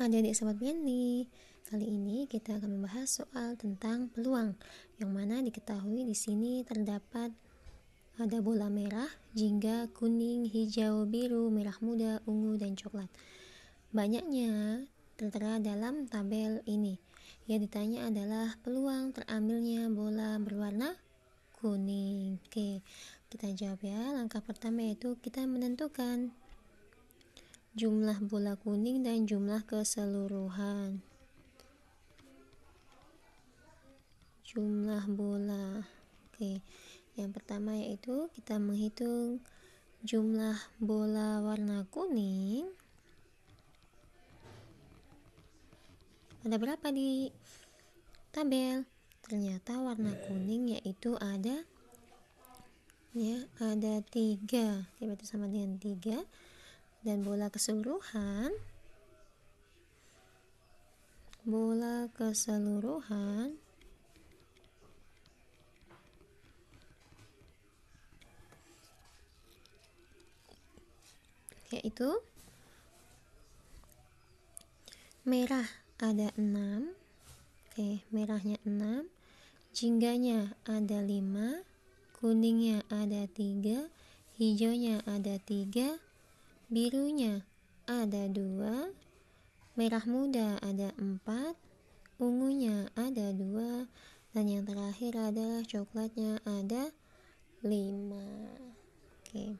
Nah, Adik-adik sobat Benny kali ini kita akan membahas soal tentang peluang, yang mana diketahui di sini terdapat ada bola merah, jingga, kuning, hijau, biru, merah muda, ungu, dan coklat. Banyaknya tertera dalam tabel ini. Yang ditanya adalah peluang terambilnya bola berwarna kuning. Oke, kita jawab ya. Langkah pertama yaitu kita menentukan jumlah bola kuning dan jumlah keseluruhan jumlah bola oke yang pertama yaitu kita menghitung jumlah bola warna kuning ada berapa di tabel ternyata warna kuning yaitu ada ya ada tiga oke, berarti sama dengan tiga dan bola keseluruhan bola keseluruhan yaitu merah ada 6 oke eh, merahnya 6 jingganya ada 5 kuningnya ada 3 hijaunya ada 3 birunya ada dua, merah muda ada empat, ungunya ada dua, dan yang terakhir adalah coklatnya ada lima. Oke.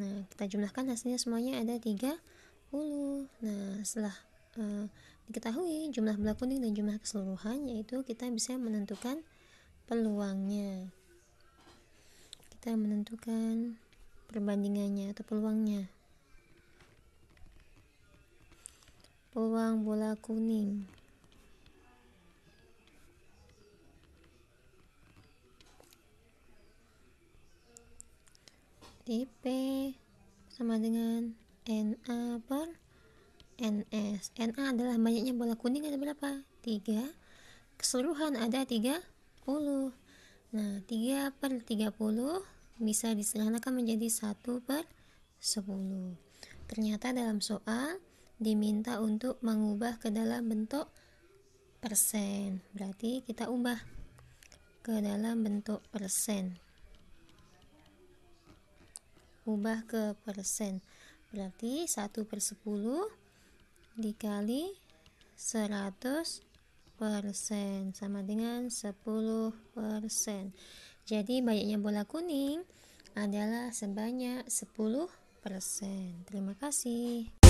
Nah, kita jumlahkan hasilnya semuanya ada tiga puluh. Nah, setelah uh, diketahui jumlah belah kuning dan jumlah keseluruhan, yaitu kita bisa menentukan peluangnya. Kita menentukan perbandingannya atau peluangnya peluang bola kuning DP sama dengan NA per NS NA adalah banyaknya bola kuning ada berapa? 3 keseluruhan ada 30 nah 3 per 30 bisa disederhanakan menjadi 1 per 10 ternyata dalam soal diminta untuk mengubah ke dalam bentuk persen berarti kita ubah ke dalam bentuk persen ubah ke persen berarti 1 per 10 dikali 100 persen sama dengan 10 persen jadi banyaknya bola kuning adalah sebanyak 10%. Terima kasih.